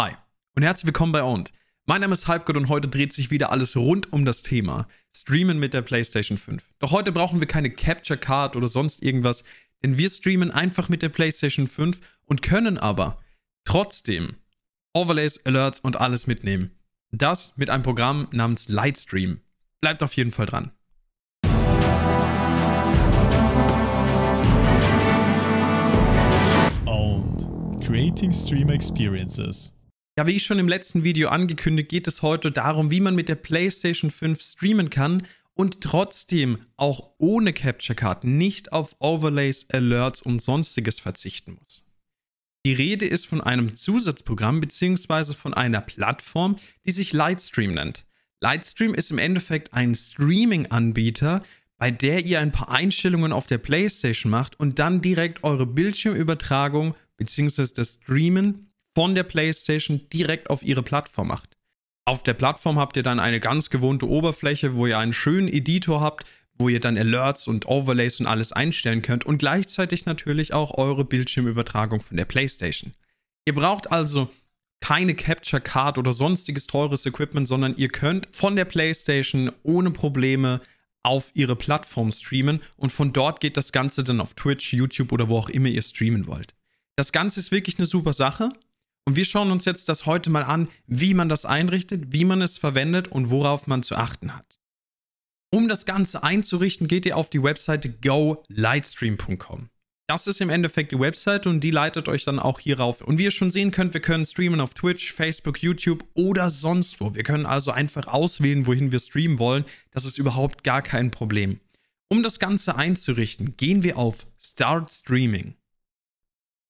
Hi und herzlich willkommen bei Owned. Mein Name ist Halbgott und heute dreht sich wieder alles rund um das Thema Streamen mit der PlayStation 5. Doch heute brauchen wir keine Capture Card oder sonst irgendwas, denn wir streamen einfach mit der PlayStation 5 und können aber trotzdem Overlays, Alerts und alles mitnehmen. Das mit einem Programm namens Lightstream. Bleibt auf jeden Fall dran. Owned. Creating Stream Experiences. Ja, wie ich schon im letzten Video angekündigt, geht es heute darum, wie man mit der PlayStation 5 streamen kann und trotzdem auch ohne Capture Card nicht auf Overlays, Alerts und sonstiges verzichten muss. Die Rede ist von einem Zusatzprogramm bzw. von einer Plattform, die sich Lightstream nennt. Lightstream ist im Endeffekt ein Streaming-Anbieter, bei der ihr ein paar Einstellungen auf der PlayStation macht und dann direkt eure Bildschirmübertragung bzw. das Streamen von der PlayStation direkt auf ihre Plattform macht. Auf der Plattform habt ihr dann eine ganz gewohnte Oberfläche, wo ihr einen schönen Editor habt, wo ihr dann Alerts und Overlays und alles einstellen könnt und gleichzeitig natürlich auch eure Bildschirmübertragung von der PlayStation. Ihr braucht also keine Capture Card oder sonstiges teures Equipment, sondern ihr könnt von der PlayStation ohne Probleme auf ihre Plattform streamen und von dort geht das Ganze dann auf Twitch, YouTube oder wo auch immer ihr streamen wollt. Das Ganze ist wirklich eine super Sache. Und wir schauen uns jetzt das heute mal an, wie man das einrichtet, wie man es verwendet und worauf man zu achten hat. Um das Ganze einzurichten, geht ihr auf die Webseite golightstream.com. Das ist im Endeffekt die Webseite und die leitet euch dann auch hier rauf. Und wie ihr schon sehen könnt, wir können streamen auf Twitch, Facebook, YouTube oder sonst wo. Wir können also einfach auswählen, wohin wir streamen wollen. Das ist überhaupt gar kein Problem. Um das Ganze einzurichten, gehen wir auf Start Streaming.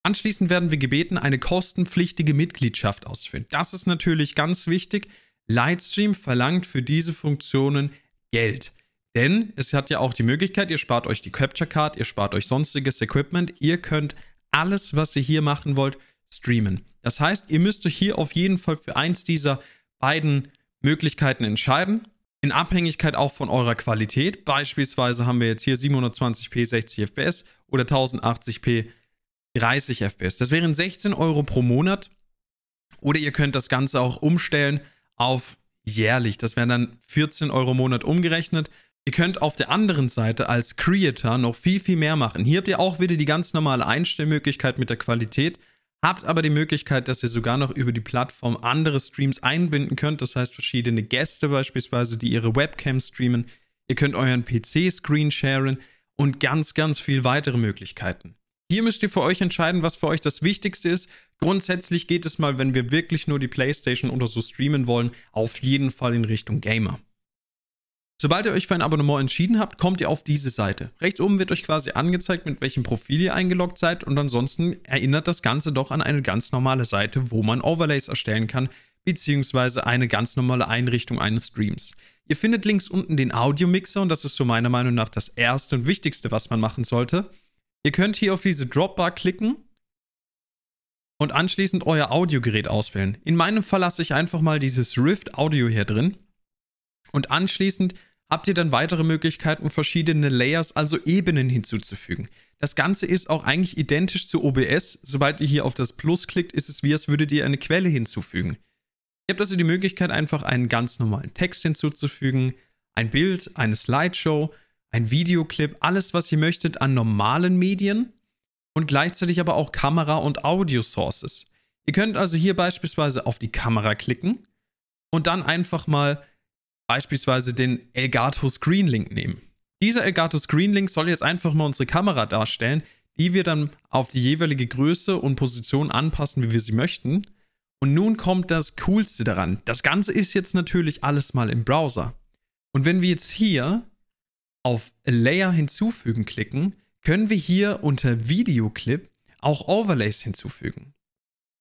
Anschließend werden wir gebeten, eine kostenpflichtige Mitgliedschaft auszuführen. Das ist natürlich ganz wichtig. Lightstream verlangt für diese Funktionen Geld. Denn es hat ja auch die Möglichkeit, ihr spart euch die Capture Card, ihr spart euch sonstiges Equipment, ihr könnt alles, was ihr hier machen wollt, streamen. Das heißt, ihr müsst euch hier auf jeden Fall für eins dieser beiden Möglichkeiten entscheiden. In Abhängigkeit auch von eurer Qualität. Beispielsweise haben wir jetzt hier 720p 60 FPS oder 1080p 30 FPS. Das wären 16 Euro pro Monat. Oder ihr könnt das Ganze auch umstellen auf jährlich. Das wären dann 14 Euro im Monat umgerechnet. Ihr könnt auf der anderen Seite als Creator noch viel, viel mehr machen. Hier habt ihr auch wieder die ganz normale Einstellmöglichkeit mit der Qualität, habt aber die Möglichkeit, dass ihr sogar noch über die Plattform andere Streams einbinden könnt. Das heißt, verschiedene Gäste beispielsweise, die ihre Webcam streamen. Ihr könnt euren PC screen sharen und ganz, ganz viel weitere Möglichkeiten. Hier müsst ihr für euch entscheiden, was für euch das Wichtigste ist. Grundsätzlich geht es mal, wenn wir wirklich nur die PlayStation oder so streamen wollen, auf jeden Fall in Richtung Gamer. Sobald ihr euch für ein Abonnement entschieden habt, kommt ihr auf diese Seite. Rechts oben wird euch quasi angezeigt, mit welchem Profil ihr eingeloggt seid und ansonsten erinnert das Ganze doch an eine ganz normale Seite, wo man Overlays erstellen kann, beziehungsweise eine ganz normale Einrichtung eines Streams. Ihr findet links unten den Audio Mixer und das ist so meiner Meinung nach das erste und wichtigste, was man machen sollte. Ihr könnt hier auf diese Dropbar klicken und anschließend euer Audiogerät auswählen. In meinem Fall lasse ich einfach mal dieses Rift Audio hier drin. Und anschließend habt ihr dann weitere Möglichkeiten, verschiedene Layers, also Ebenen hinzuzufügen. Das Ganze ist auch eigentlich identisch zu OBS. Sobald ihr hier auf das Plus klickt, ist es wie, als würdet ihr eine Quelle hinzufügen. Ihr habt also die Möglichkeit, einfach einen ganz normalen Text hinzuzufügen, ein Bild, eine Slideshow ein Videoclip, alles, was ihr möchtet an normalen Medien und gleichzeitig aber auch Kamera- und Audio-Sources. Ihr könnt also hier beispielsweise auf die Kamera klicken und dann einfach mal beispielsweise den Elgato Screen Link nehmen. Dieser Elgato Screen Link soll jetzt einfach mal unsere Kamera darstellen, die wir dann auf die jeweilige Größe und Position anpassen, wie wir sie möchten. Und nun kommt das Coolste daran. Das Ganze ist jetzt natürlich alles mal im Browser. Und wenn wir jetzt hier auf Layer hinzufügen klicken, können wir hier unter Videoclip auch Overlays hinzufügen.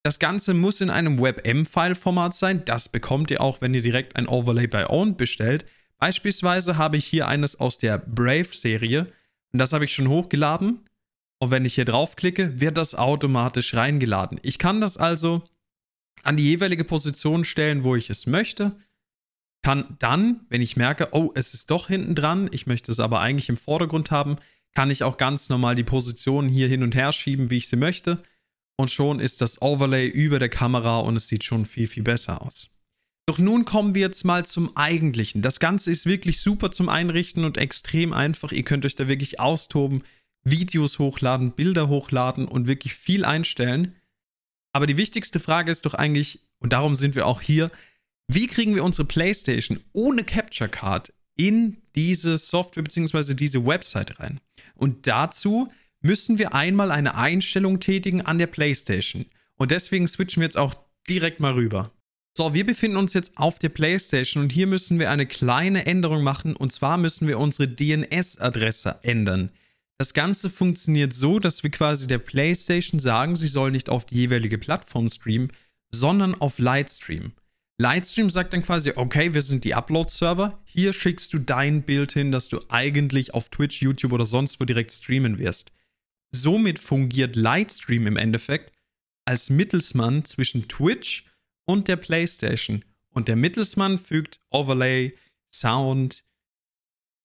Das Ganze muss in einem WebM-File-Format sein. Das bekommt ihr auch, wenn ihr direkt ein Overlay bei Own bestellt. Beispielsweise habe ich hier eines aus der Brave-Serie und das habe ich schon hochgeladen. Und wenn ich hier draufklicke, wird das automatisch reingeladen. Ich kann das also an die jeweilige Position stellen, wo ich es möchte kann dann, wenn ich merke, oh, es ist doch hinten dran, ich möchte es aber eigentlich im Vordergrund haben, kann ich auch ganz normal die Positionen hier hin und her schieben, wie ich sie möchte. Und schon ist das Overlay über der Kamera und es sieht schon viel, viel besser aus. Doch nun kommen wir jetzt mal zum Eigentlichen. Das Ganze ist wirklich super zum Einrichten und extrem einfach. Ihr könnt euch da wirklich austoben, Videos hochladen, Bilder hochladen und wirklich viel einstellen. Aber die wichtigste Frage ist doch eigentlich, und darum sind wir auch hier, wie kriegen wir unsere PlayStation ohne Capture Card in diese Software bzw. diese Website rein? Und dazu müssen wir einmal eine Einstellung tätigen an der PlayStation. Und deswegen switchen wir jetzt auch direkt mal rüber. So, wir befinden uns jetzt auf der PlayStation und hier müssen wir eine kleine Änderung machen und zwar müssen wir unsere DNS-Adresse ändern. Das Ganze funktioniert so, dass wir quasi der PlayStation sagen, sie soll nicht auf die jeweilige Plattform streamen, sondern auf Lightstream. Lightstream sagt dann quasi, okay, wir sind die Upload-Server. Hier schickst du dein Bild hin, dass du eigentlich auf Twitch, YouTube oder sonst wo direkt streamen wirst. Somit fungiert Lightstream im Endeffekt als Mittelsmann zwischen Twitch und der PlayStation. Und der Mittelsmann fügt Overlay, Sound,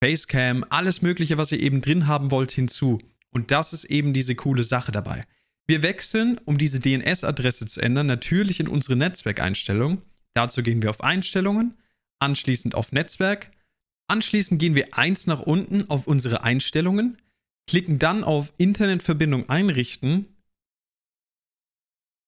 Facecam, alles Mögliche, was ihr eben drin haben wollt, hinzu. Und das ist eben diese coole Sache dabei. Wir wechseln, um diese DNS-Adresse zu ändern, natürlich in unsere Netzwerkeinstellung Dazu gehen wir auf Einstellungen, anschließend auf Netzwerk. Anschließend gehen wir eins nach unten auf unsere Einstellungen, klicken dann auf Internetverbindung einrichten.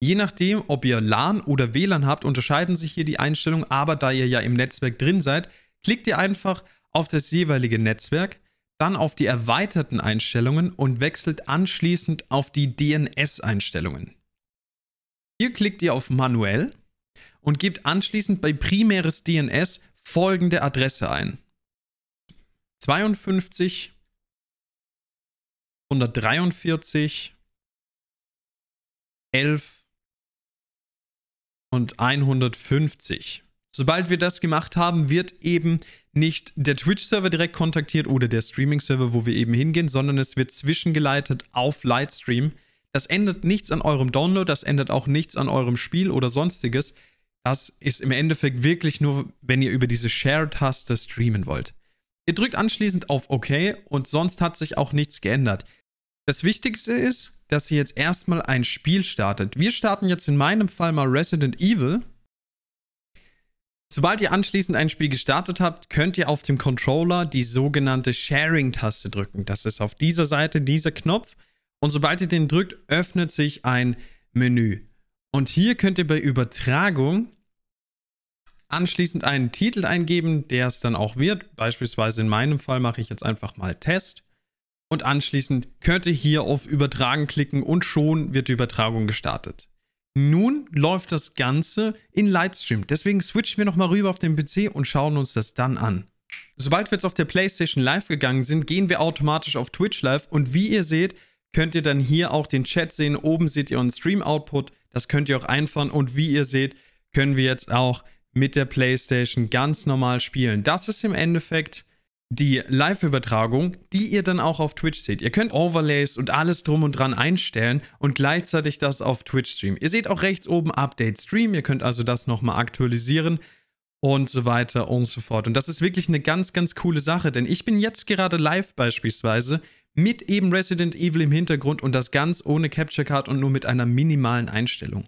Je nachdem, ob ihr LAN oder WLAN habt, unterscheiden sich hier die Einstellungen, aber da ihr ja im Netzwerk drin seid, klickt ihr einfach auf das jeweilige Netzwerk, dann auf die erweiterten Einstellungen und wechselt anschließend auf die DNS-Einstellungen. Hier klickt ihr auf Manuell und gebt anschließend bei primäres DNS folgende Adresse ein. 52 143 11 und 150. Sobald wir das gemacht haben, wird eben nicht der Twitch-Server direkt kontaktiert oder der Streaming-Server, wo wir eben hingehen, sondern es wird zwischengeleitet auf Lightstream. Das ändert nichts an eurem Download, das ändert auch nichts an eurem Spiel oder sonstiges. Das ist im Endeffekt wirklich nur, wenn ihr über diese Share-Taste streamen wollt. Ihr drückt anschließend auf OK und sonst hat sich auch nichts geändert. Das Wichtigste ist, dass ihr jetzt erstmal ein Spiel startet. Wir starten jetzt in meinem Fall mal Resident Evil. Sobald ihr anschließend ein Spiel gestartet habt, könnt ihr auf dem Controller die sogenannte Sharing-Taste drücken. Das ist auf dieser Seite dieser Knopf. Und sobald ihr den drückt, öffnet sich ein Menü. Und hier könnt ihr bei Übertragung anschließend einen Titel eingeben, der es dann auch wird. Beispielsweise in meinem Fall mache ich jetzt einfach mal Test. Und anschließend könnt ihr hier auf Übertragen klicken und schon wird die Übertragung gestartet. Nun läuft das Ganze in Lightstream. Deswegen switchen wir nochmal rüber auf den PC und schauen uns das dann an. Sobald wir jetzt auf der PlayStation Live gegangen sind, gehen wir automatisch auf Twitch Live und wie ihr seht, könnt ihr dann hier auch den Chat sehen. Oben seht ihr einen Stream Output. Das könnt ihr auch einfahren. Und wie ihr seht, können wir jetzt auch mit der PlayStation ganz normal spielen. Das ist im Endeffekt die Live-Übertragung, die ihr dann auch auf Twitch seht. Ihr könnt Overlays und alles drum und dran einstellen und gleichzeitig das auf Twitch streamen. Ihr seht auch rechts oben Update Stream, ihr könnt also das nochmal aktualisieren und so weiter und so fort. Und das ist wirklich eine ganz, ganz coole Sache, denn ich bin jetzt gerade live beispielsweise mit eben Resident Evil im Hintergrund und das ganz ohne Capture Card und nur mit einer minimalen Einstellung.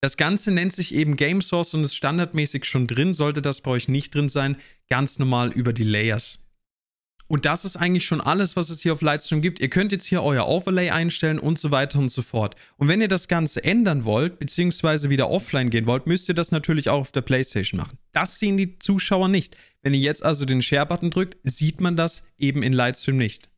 Das Ganze nennt sich eben Game Source und ist standardmäßig schon drin, sollte das bei euch nicht drin sein, ganz normal über die Layers. Und das ist eigentlich schon alles, was es hier auf Lightstream gibt. Ihr könnt jetzt hier euer Overlay einstellen und so weiter und so fort. Und wenn ihr das Ganze ändern wollt, beziehungsweise wieder offline gehen wollt, müsst ihr das natürlich auch auf der Playstation machen. Das sehen die Zuschauer nicht. Wenn ihr jetzt also den Share-Button drückt, sieht man das eben in Lightstream nicht.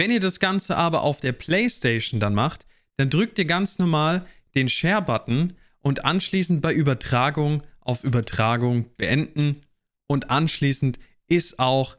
Wenn ihr das Ganze aber auf der PlayStation dann macht, dann drückt ihr ganz normal den Share-Button und anschließend bei Übertragung auf Übertragung beenden und anschließend ist auch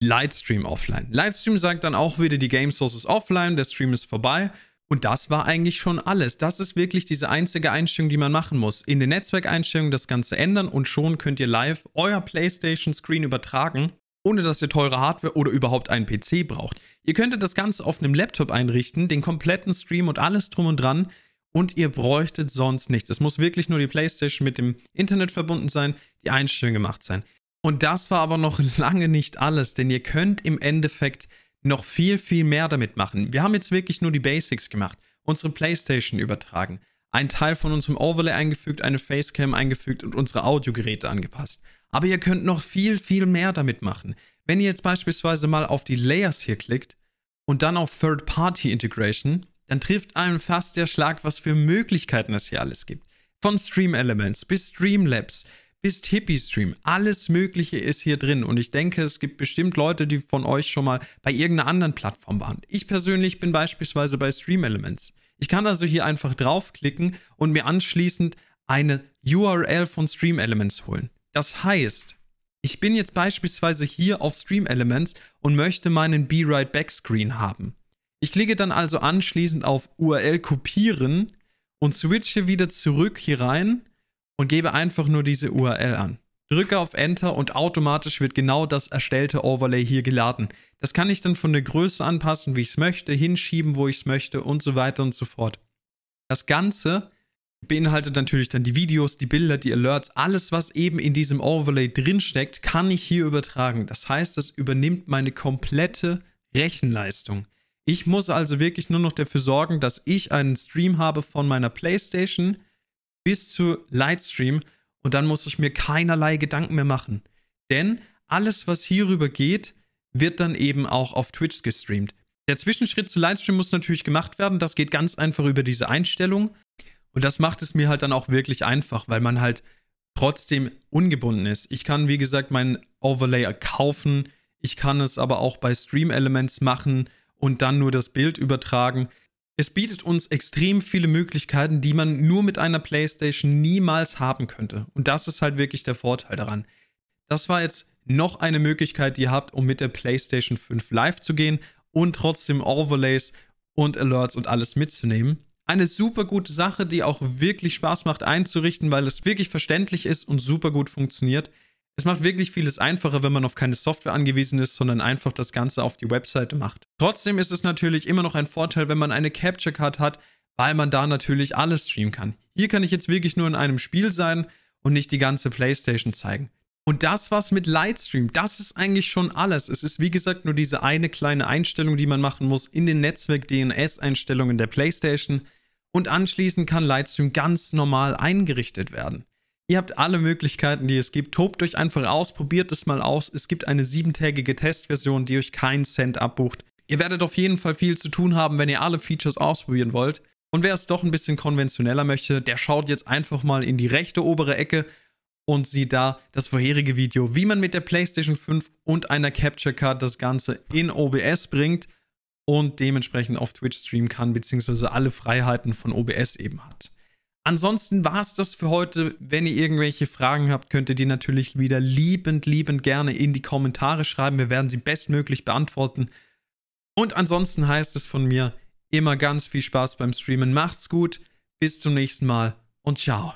Lightstream offline. Lightstream sagt dann auch wieder, die Game Source ist offline, der Stream ist vorbei. Und das war eigentlich schon alles. Das ist wirklich diese einzige Einstellung, die man machen muss. In den Netzwerkeinstellungen das Ganze ändern und schon könnt ihr live euer PlayStation-Screen übertragen ohne dass ihr teure Hardware oder überhaupt einen PC braucht. Ihr könntet das Ganze auf einem Laptop einrichten, den kompletten Stream und alles drum und dran und ihr bräuchtet sonst nichts. Es muss wirklich nur die PlayStation mit dem Internet verbunden sein, die Einstellung gemacht sein. Und das war aber noch lange nicht alles, denn ihr könnt im Endeffekt noch viel, viel mehr damit machen. Wir haben jetzt wirklich nur die Basics gemacht, unsere PlayStation übertragen, einen Teil von unserem Overlay eingefügt, eine Facecam eingefügt und unsere Audiogeräte angepasst. Aber ihr könnt noch viel, viel mehr damit machen. Wenn ihr jetzt beispielsweise mal auf die Layers hier klickt und dann auf Third-Party-Integration, dann trifft einem fast der Schlag, was für Möglichkeiten es hier alles gibt. Von Stream Elements bis Streamlabs bis tippy Stream, alles Mögliche ist hier drin. Und ich denke, es gibt bestimmt Leute, die von euch schon mal bei irgendeiner anderen Plattform waren. Ich persönlich bin beispielsweise bei Stream Elements. Ich kann also hier einfach draufklicken und mir anschließend eine URL von Stream Elements holen. Das heißt, ich bin jetzt beispielsweise hier auf Stream Elements und möchte meinen Be Right Back Screen haben. Ich klicke dann also anschließend auf URL kopieren und switche wieder zurück hier rein und gebe einfach nur diese URL an. Drücke auf Enter und automatisch wird genau das erstellte Overlay hier geladen. Das kann ich dann von der Größe anpassen, wie ich es möchte, hinschieben, wo ich es möchte und so weiter und so fort. Das Ganze beinhaltet natürlich dann die Videos, die Bilder, die Alerts, alles, was eben in diesem Overlay drinsteckt, kann ich hier übertragen. Das heißt, das übernimmt meine komplette Rechenleistung. Ich muss also wirklich nur noch dafür sorgen, dass ich einen Stream habe von meiner Playstation bis zu Lightstream und dann muss ich mir keinerlei Gedanken mehr machen. Denn alles, was hierüber geht, wird dann eben auch auf Twitch gestreamt. Der Zwischenschritt zu Lightstream muss natürlich gemacht werden. Das geht ganz einfach über diese Einstellung. Und das macht es mir halt dann auch wirklich einfach, weil man halt trotzdem ungebunden ist. Ich kann, wie gesagt, meinen Overlay kaufen. Ich kann es aber auch bei Stream Elements machen und dann nur das Bild übertragen. Es bietet uns extrem viele Möglichkeiten, die man nur mit einer PlayStation niemals haben könnte. Und das ist halt wirklich der Vorteil daran. Das war jetzt noch eine Möglichkeit, die ihr habt, um mit der PlayStation 5 live zu gehen und trotzdem Overlays und Alerts und alles mitzunehmen eine super gute Sache, die auch wirklich Spaß macht einzurichten, weil es wirklich verständlich ist und super gut funktioniert. Es macht wirklich vieles einfacher, wenn man auf keine Software angewiesen ist, sondern einfach das Ganze auf die Webseite macht. Trotzdem ist es natürlich immer noch ein Vorteil, wenn man eine Capture Card hat, weil man da natürlich alles streamen kann. Hier kann ich jetzt wirklich nur in einem Spiel sein und nicht die ganze Playstation zeigen. Und das war's mit Lightstream. Das ist eigentlich schon alles. Es ist wie gesagt nur diese eine kleine Einstellung, die man machen muss in den Netzwerk DNS-Einstellungen der PlayStation und anschließend kann Lightstream ganz normal eingerichtet werden. Ihr habt alle Möglichkeiten, die es gibt. Tobt euch einfach aus, probiert es mal aus. Es gibt eine siebentägige Testversion, die euch keinen Cent abbucht. Ihr werdet auf jeden Fall viel zu tun haben, wenn ihr alle Features ausprobieren wollt. Und wer es doch ein bisschen konventioneller möchte, der schaut jetzt einfach mal in die rechte obere Ecke und sieht da das vorherige Video, wie man mit der PlayStation 5 und einer Capture Card das Ganze in OBS bringt und dementsprechend auf Twitch streamen kann, beziehungsweise alle Freiheiten von OBS eben hat. Ansonsten war es das für heute. Wenn ihr irgendwelche Fragen habt, könnt ihr die natürlich wieder liebend, liebend gerne in die Kommentare schreiben. Wir werden sie bestmöglich beantworten. Und ansonsten heißt es von mir immer ganz viel Spaß beim Streamen. Macht's gut, bis zum nächsten Mal und ciao.